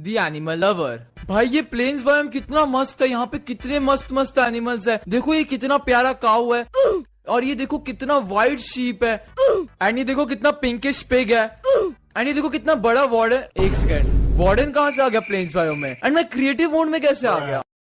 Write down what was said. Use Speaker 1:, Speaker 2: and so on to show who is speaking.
Speaker 1: the animal lover भाई ये planes biome कितना मस्त है यहाँ पे कितने मस्त मस्त एनिमल्स है देखो ये कितना प्यारा काउ है और ये देखो कितना वाइट शीप है एंड ये देखो कितना पिंकिश पिग है एंड ये देखो कितना बड़ा वार्डन एक सेकेंड वार्डन कहाँ से आ गया प्लेन्स बायोम में एंड मैं क्रिएटिव मोड में कैसे आ गया